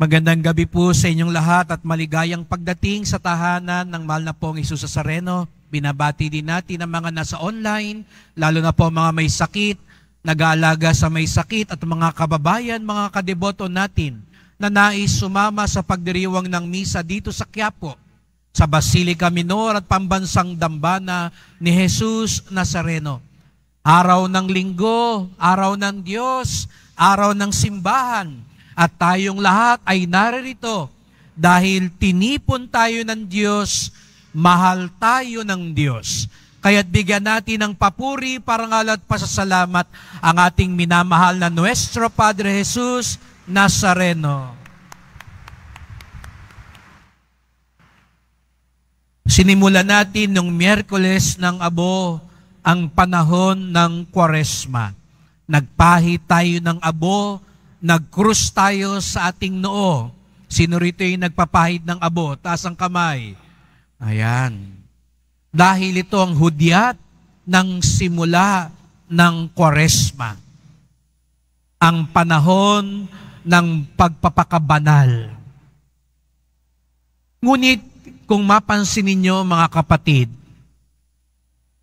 Magandang gabi po sa inyong lahat at maligayang pagdating sa tahanan ng mahal na pong Isus sa Sareno. Binabati din natin ang mga nasa online, lalo na po mga may sakit, nag-aalaga sa may sakit at mga kababayan, mga kadeboto natin na nais sumama sa pagdiriwang ng misa dito sa Quiapo, sa Basilica Minor at pambansang dambana ni Jesus Nazareno. Araw ng linggo, araw ng Diyos, araw ng simbahan, at tayong lahat ay naririto dahil tinipon tayo ng Diyos, mahal tayo ng Diyos. Kaya't bigyan natin ng papuri, parangal at pasasalamat ang ating minamahal na Nuestro Padre Jesus Nazareno. Sinimula natin nung Miyerkules ng Abo ang panahon ng Kwaresma. Nagpahi tayo ng Abo nagkrus tayo sa ating noo. Sino rito yung nagpapahid ng abo? Taas ang kamay. Ayan. Dahil ito ang hudyat ng simula ng kwaresma. Ang panahon ng pagpapakabanal. Ngunit kung mapansin ninyo mga kapatid,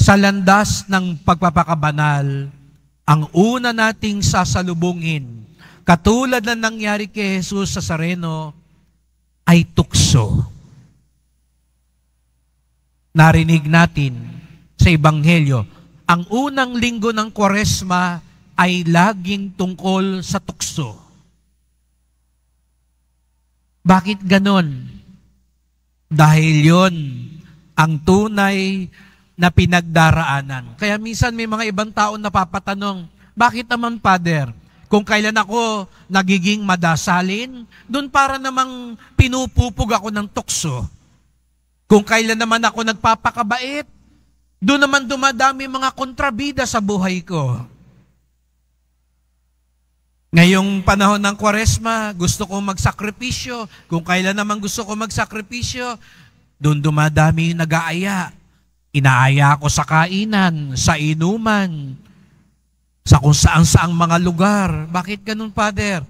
sa landas ng pagpapakabanal, ang una nating sasalubungin Katulad na nangyari kay Jesus sa Sareno, ay tukso. Narinig natin sa Ebanghelyo, ang unang linggo ng Kwaresma ay laging tungkol sa tukso. Bakit ganon? Dahil yon ang tunay na pinagdaraanan. Kaya minsan may mga ibang tao na papatanong, bakit naman, Father, kung kailan ako nagiging madasalin, doon para namang pinupupog ako ng tukso. Kung kailan naman ako nagpapakabait, doon naman dumadami mga kontrabida sa buhay ko. Ngayong panahon ng kwaresma, gusto kong magsakripisyo. Kung kailan naman gusto kong magsakripisyo, doon dumadami yung nag-aaya. Inaaya ako sa kainan, sa inuman, sa kung saan saang mga lugar. Bakit ganun, Father?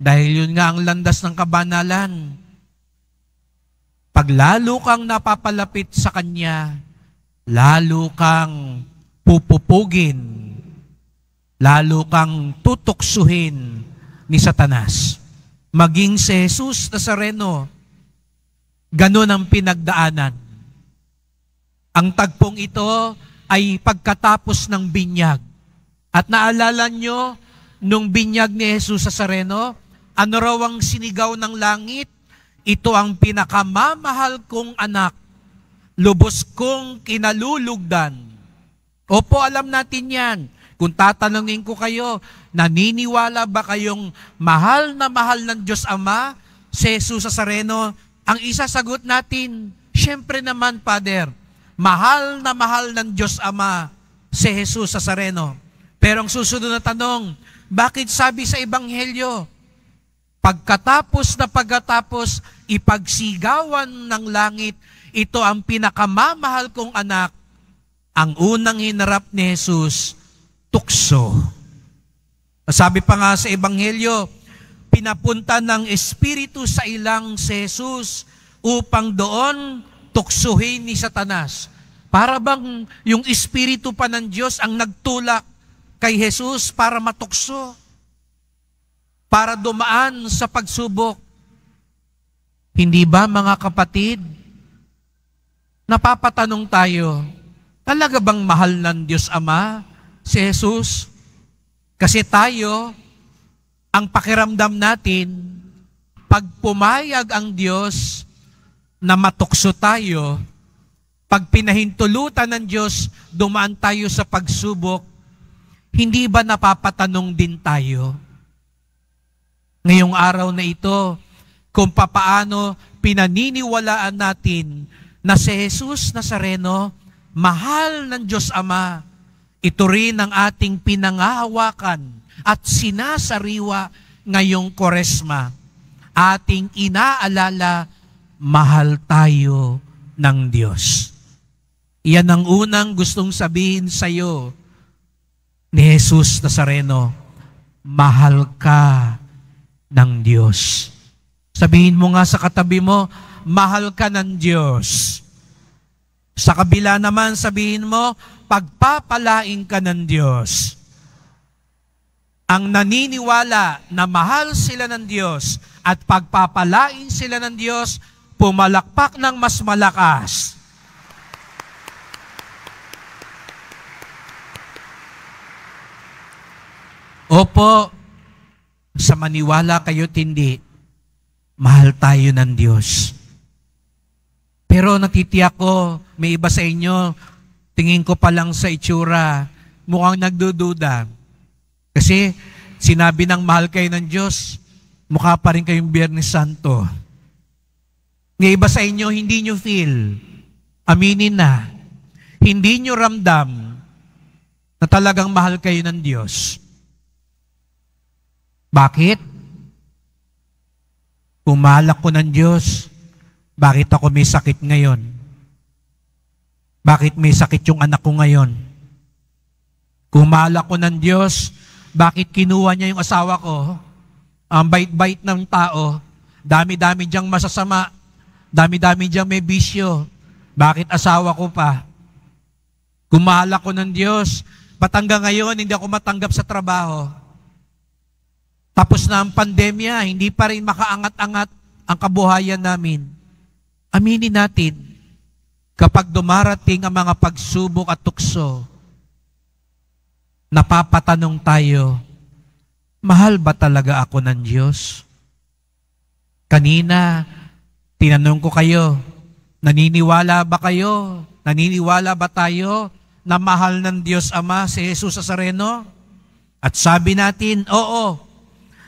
Dahil yun nga ang landas ng kabanalan. Pag lalo kang napapalapit sa Kanya, lalo kang pupupugin, lalo kang tutuksuhin ni Satanas. Maging si Jesus Nazareno, ganun ang pinagdaanan. Ang tagpong ito ay pagkatapos ng binyag at naalala nyo, nung binyag ni Jesus sa Sareno, ano raw ang sinigaw ng langit? Ito ang pinakamamahal kong anak, lubos kong kinalulugdan. Opo, alam natin yan. Kung tatanungin ko kayo, naniniwala ba kayong mahal na mahal ng Diyos Ama, si Jesus sa Sareno? Ang isasagot natin, siyempre naman, Father, mahal na mahal ng Diyos Ama, si Jesus sa Sareno. Pero ang susunod na tanong, bakit sabi sa Ebanghelyo, pagkatapos na pagkatapos, ipagsigawan ng langit, ito ang pinakamamahal kong anak, ang unang hinarap ni Jesus, tukso. Sabi pa nga sa Ebanghelyo, pinapunta ng Espiritu sa ilang si Jesus upang doon tuksuhin ni Satanas. Para bang yung Espiritu pa ng Diyos ang nagtulak kay Jesus para matukso, para dumaan sa pagsubok. Hindi ba mga kapatid? Napapatanong tayo, talaga bang mahal ng Diyos Ama si Jesus? Kasi tayo, ang pakiramdam natin, pag pumayag ang Diyos na matukso tayo, pag pinahintulutan ng Diyos, dumaan tayo sa pagsubok, hindi ba napapatanong din tayo ngayong araw na ito kung papaano pinaniniwalaan natin na si Jesus Nazareno, mahal ng Diyos Ama, ito rin ang ating pinangahawakan at sinasariwa ngayong koresma. Ating inaalala, mahal tayo ng Diyos. Iyan ang unang gustong sabihin sa iyo ni Jesus Nazareno, mahal ka ng Diyos. Sabihin mo nga sa katabi mo, mahal ka ng Diyos. Sa kabila naman, sabihin mo, pagpapalain ka ng Diyos. Ang naniniwala na mahal sila ng Diyos at pagpapalain sila ng Diyos, pumalakpak ng mas malakas Opo, sa maniwala kayo hindi, mahal tayo ng Diyos. Pero natitiyak ko, may iba sa inyo, tingin ko pa lang sa itsura, mukhang nagdududa. Kasi sinabi ng mahal kayo ng Diyos, mukha pa rin kayong Biyernes Santo. May iba sa inyo, hindi nyo feel. Aminin na. Hindi nyo ramdam na talagang mahal kayo ng Diyos. Bakit? Pumalak ko ng Diyos. Bakit ako may sakit ngayon? Bakit may sakit yung anak ko ngayon? Kumala ko ng Diyos. Bakit kinuha niya yung asawa ko? Ang bait-bait ng tao. Dami-dami diyang masasama. Dami-dami diyang may bisyo. Bakit asawa ko pa? Kumala ko ng Diyos. Ba't ngayon hindi ako matanggap sa trabaho? Tapos na ang pandemya, hindi pa rin makaangat-angat ang kabuhayan namin. Aminin natin, kapag dumarating ang mga pagsubok at tukso, napapatanong tayo, mahal ba talaga ako ng Diyos? Kanina, tinanong ko kayo, naniniwala ba kayo? Naniniwala ba tayo na mahal ng Diyos Ama si Jesus Sareno? At sabi natin, oo,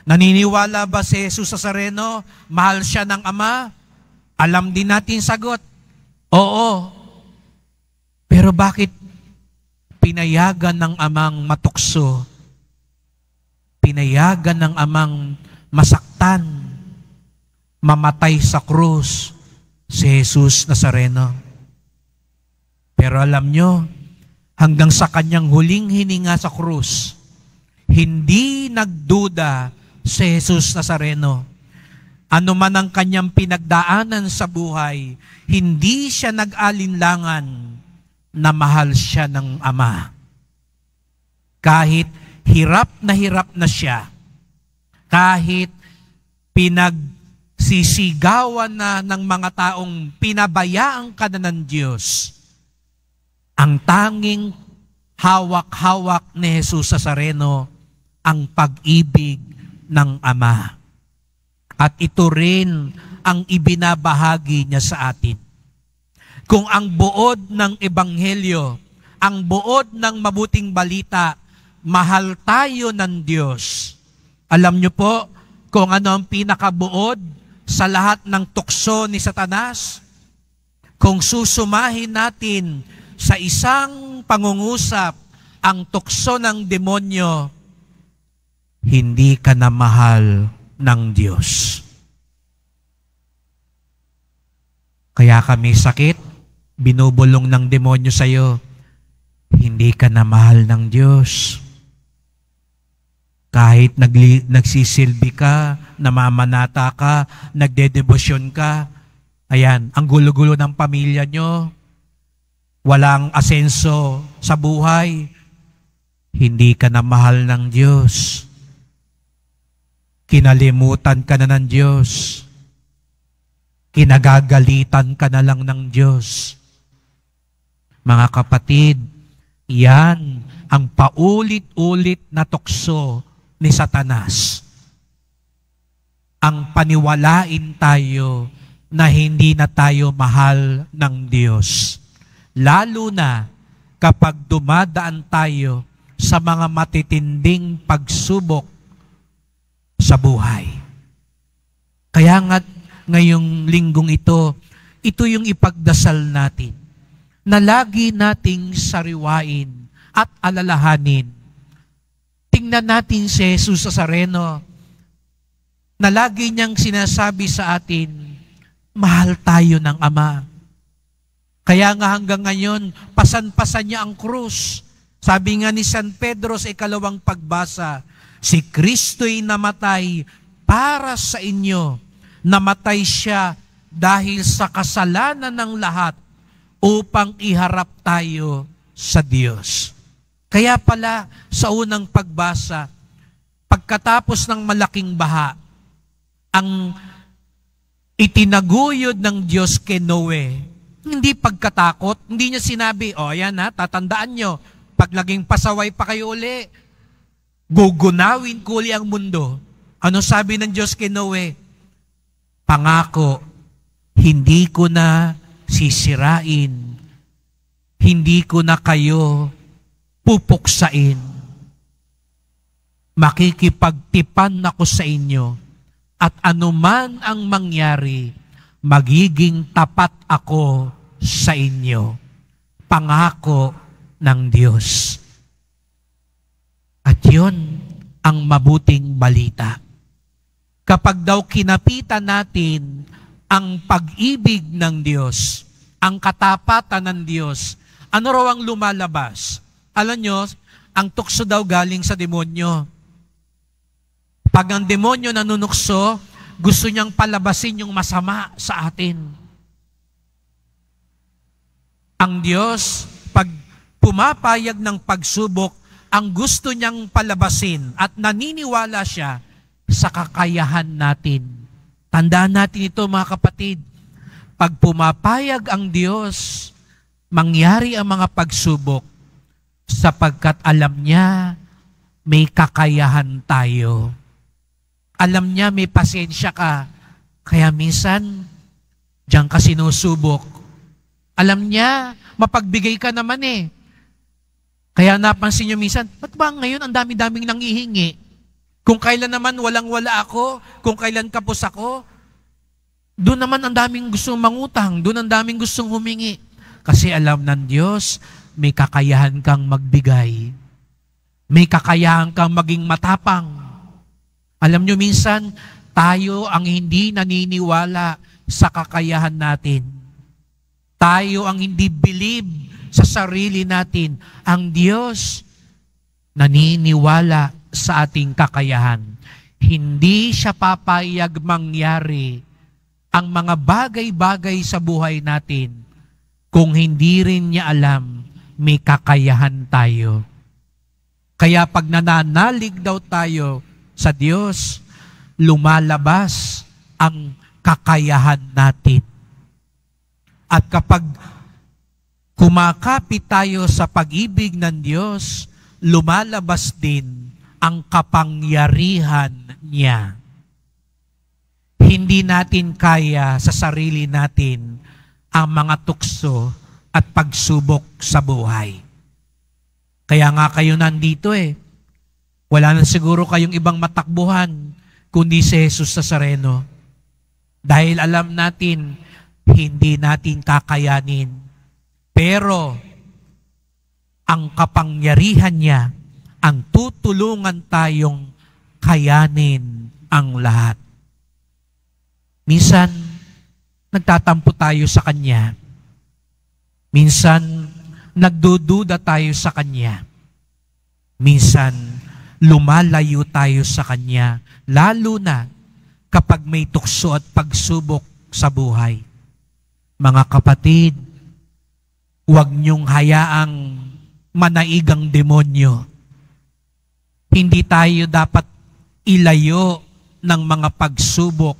Naniniwala ba si Jesus Nazareno? Mahal siya ng Ama? Alam din natin sagot. Oo. Pero bakit pinayagan ng amang matukso? Pinayagan ng amang masaktan? Mamatay sa krus si Jesus Nazareno. Pero alam nyo, hanggang sa kanyang huling hininga sa krus, hindi nagduda si Jesus Nazareno. Ano man ang kanyang pinagdaanan sa buhay, hindi siya nag-alinlangan na mahal siya ng Ama. Kahit hirap na hirap na siya, kahit pinagsisigawan na ng mga taong pinabayaan ka na ng Diyos, ang tanging hawak-hawak ni Jesus Sareno ang pag-ibig ng Ama. At ito rin ang ibinabahagi niya sa atin. Kung ang buod ng Ebanghelyo, ang buod ng mabuting balita, mahal tayo ng Diyos. Alam niyo po kung ano ang pinakabuod sa lahat ng tukso ni Satanas? Kung susumahin natin sa isang pangungusap ang tukso ng demonyo, hindi ka na mahal ng Diyos. Kaya kami sakit, binubulong ng demonyo sa iyo, hindi ka na mahal ng Diyos. Kahit nagli- nagsisilbi ka, namamanata ka, nagdedebosyon ka, ayan, ang gulo-gulo ng pamilya nyo, walang asenso sa buhay, hindi ka na mahal ng Diyos. Kinalimutan ka na ng Diyos. Kinagagalitan ka na lang ng Diyos. Mga kapatid, yan ang paulit-ulit na tukso ni Satanas. Ang paniwalain tayo na hindi na tayo mahal ng Diyos. Lalo na kapag dumadaan tayo sa mga matitinding pagsubok sa buhay. Kaya nga ngayong linggong ito, ito yung ipagdasal natin na lagi nating sariwain at alalahanin. Tingnan natin si Jesus sa Sareno na lagi niyang sinasabi sa atin, mahal tayo ng Ama. Kaya nga hanggang ngayon, pasan-pasan niya ang krus. Sabi nga ni San Pedro sa ikalawang pagbasa, Si Kristo'y namatay para sa inyo. Namatay siya dahil sa kasalanan ng lahat upang iharap tayo sa Diyos. Kaya pala sa unang pagbasa, pagkatapos ng malaking baha, ang itinaguyod ng Diyos kay Noe, hindi pagkatakot, hindi niya sinabi, o oh, yan ha, tatandaan nyo, pag naging pasaway pa kayo uli, gugunawin ko uli ang mundo. Ano sabi ng Diyos kay Noe? Pangako, hindi ko na sisirain. Hindi ko na kayo pupuksain. Makikipagtipan ako sa inyo at anuman ang mangyari, magiging tapat ako sa inyo. Pangako ng Diyos. At yun ang mabuting balita. Kapag daw kinapitan natin ang pag-ibig ng Diyos, ang katapatan ng Diyos, ano raw ang lumalabas? Alam nyo, ang tukso daw galing sa demonyo. Pag ang demonyo nanunukso, gusto niyang palabasin yung masama sa atin. Ang Diyos, pag pumapayag ng pagsubok, ang gusto niyang palabasin at naniniwala siya sa kakayahan natin. Tandaan natin ito mga kapatid. Pag pumapayag ang Diyos, mangyari ang mga pagsubok sapagkat alam niya may kakayahan tayo. Alam niya may pasensya ka. Kaya minsan, diyan ka sinusubok. Alam niya, mapagbigay ka naman eh kaya napansin nyo minsan, ba't ba ngayon ang dami-daming nangihingi? Kung kailan naman walang-wala ako, kung kailan kapos ako, doon naman ang daming gustong mangutang, doon ang daming gustong humingi. Kasi alam ng Diyos, may kakayahan kang magbigay. May kakayahan kang maging matapang. Alam nyo minsan, tayo ang hindi naniniwala sa kakayahan natin. Tayo ang hindi believe sa sarili natin. Ang Diyos naniniwala sa ating kakayahan. Hindi siya papayag mangyari ang mga bagay-bagay sa buhay natin kung hindi rin niya alam may kakayahan tayo. Kaya pag nananalig daw tayo sa Diyos, lumalabas ang kakayahan natin. At kapag kumakapit tayo sa pag-ibig ng Diyos, lumalabas din ang kapangyarihan niya. Hindi natin kaya sa sarili natin ang mga tukso at pagsubok sa buhay. Kaya nga kayo nandito eh. Wala na siguro kayong ibang matakbuhan kundi si Jesus sa Sareno. Dahil alam natin, hindi natin kakayanin pero ang kapangyarihan niya ang tutulungan tayong kayanin ang lahat. Minsan, nagtatampo tayo sa Kanya. Minsan, nagdududa tayo sa Kanya. Minsan, lumalayo tayo sa Kanya, lalo na kapag may tukso at pagsubok sa buhay. Mga kapatid, Huwag niyong hayaang manaig ang demonyo. Hindi tayo dapat ilayo ng mga pagsubok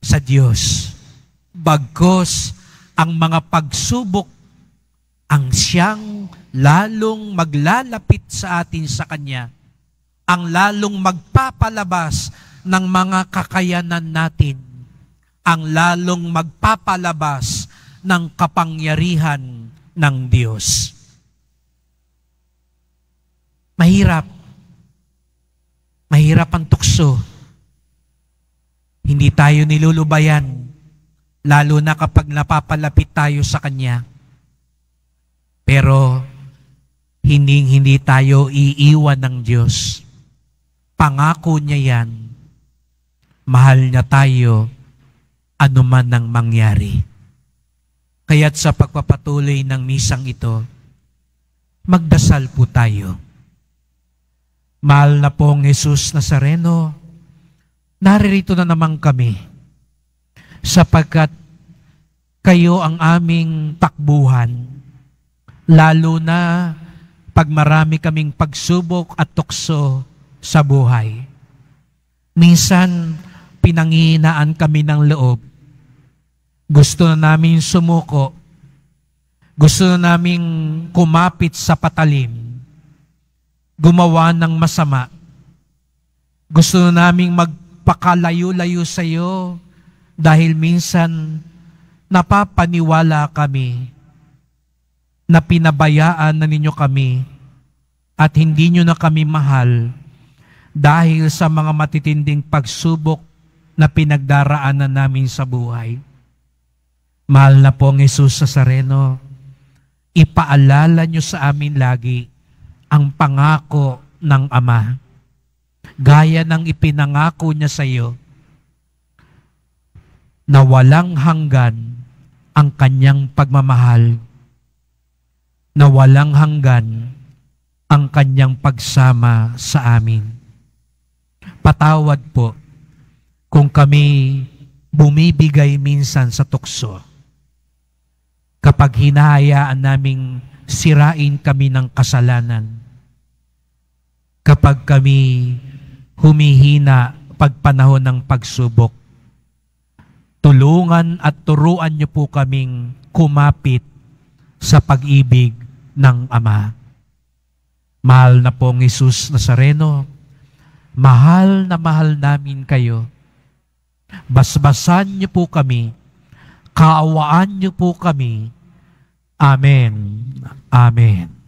sa Diyos. Bagkos ang mga pagsubok ang siyang lalong maglalapit sa atin sa Kanya, ang lalong magpapalabas ng mga kakayanan natin, ang lalong magpapalabas ng kapangyarihan ng Diyos. Mahirap. Mahirap ang tukso. Hindi tayo nilulubayan, lalo na kapag napapalapit tayo sa Kanya. Pero, hindi hindi tayo iiwan ng Diyos. Pangako niya yan. Mahal niya tayo anuman ang mangyari. Kaya't sa pagpapatuloy ng misang ito, magdasal po tayo. Mahal na pong Jesus Nazareno, naririto na naman kami sapagkat kayo ang aming takbuhan, lalo na pag marami kaming pagsubok at tukso sa buhay. Minsan, pinanginaan kami ng loob gusto na namin sumuko. Gusto na naming kumapit sa patalim. Gumawa ng masama. Gusto na naming magpakalayo-layo sa iyo dahil minsan napapaniwala kami na pinabayaan na ninyo kami at hindi nyo na kami mahal dahil sa mga matitinding pagsubok na pinagdaraanan namin sa buhay. Mahal na po ang Jesus sa Sareno. Ipaalala niyo sa amin lagi ang pangako ng Ama. Gaya ng ipinangako niya sa iyo na walang hanggan ang kanyang pagmamahal, na walang hanggan ang kanyang pagsama sa amin. Patawad po kung kami bumibigay minsan sa tukso kapag hinahayaan naming sirain kami ng kasalanan, kapag kami humihina pagpanahon ng pagsubok, tulungan at turuan niyo po kaming kumapit sa pag-ibig ng Ama. Mahal na pong Isus Nazareno, mahal na mahal namin kayo. Basbasan niyo po kami kaawaan niyo po kami. Amen. Amen.